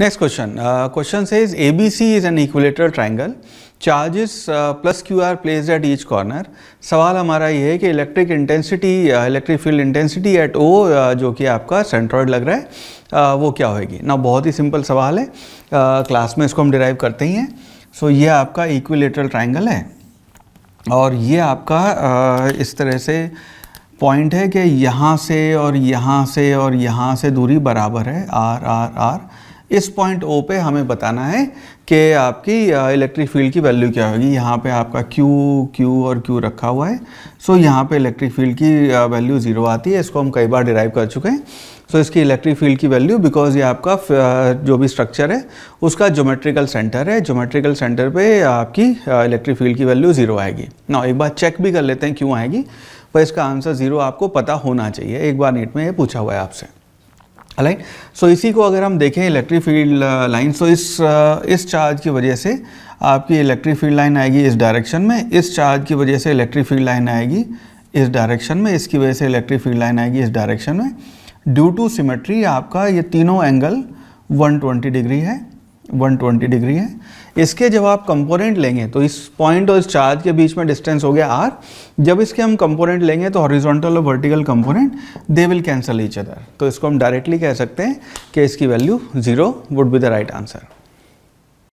next question से is A B C is an equilateral triangle charges plus q are place at each corner सवाल हमारा ये है कि electric intensity electric field intensity at O जो कि आपका सेंट्रॉइड लग रहा है uh, वो क्या होगी ना बहुत ही सिंपल सवाल है क्लास uh, में इसको हम डिराइव करते ही हैं सो so, ये आपका इक्विलेटरल ट्राइंगल है और ये आपका uh, इस तरह से पॉइंट है कि यहाँ से और यहाँ से और यहाँ से दूरी बराबर है आर आर आर इस पॉइंट ओ पे हमें बताना है कि आपकी इलेक्ट्रिक फील्ड की वैल्यू क्या होगी यहाँ पे आपका Q Q और Q रखा हुआ है सो so, यहाँ पे इलेक्ट्रिक फील्ड की वैल्यू ज़ीरो आती है इसको हम कई बार डिराइव कर चुके हैं सो so, इसकी इलेक्ट्रिक फील्ड की वैल्यू बिकॉज ये आपका जो भी स्ट्रक्चर है उसका जोमेट्रिकल सेंटर है जोमेट्रिकल सेंटर पर आपकी इलेक्ट्रिक फील्ड की वैल्यू ज़ीरो आएगी ना एक बार चेक भी कर लेते हैं क्यों आएगी पर इसका आंसर ज़ीरो आपको पता होना चाहिए एक बार नेट में ये पूछा हुआ है आपसे अलाइन सो so, इसी को अगर हम देखें इलेक्ट्रिक फील्ड लाइन सो इस uh, इस चार्ज की वजह से आपकी इलेक्ट्रिक फील्ड लाइन आएगी इस डायरेक्शन में इस चार्ज की वजह से इलेक्ट्रिक फील्ड लाइन आएगी इस डायरेक्शन में इसकी वजह से इलेक्ट्रिक फील्ड लाइन आएगी इस डायरेक्शन में ड्यू टू सिमेट्री आपका ये तीनों एंगल 120 डिग्री है 120 डिग्री है इसके जब आप कंपोनेंट लेंगे तो इस पॉइंट और इस चार्ज के बीच में डिस्टेंस हो गया आर जब इसके हम कंपोनेंट लेंगे तो हॉरिजॉन्टल और vertical component they will cancel each other तो इसको हम डायरेक्टली कह सकते हैं कि इसकी value zero would be the right answer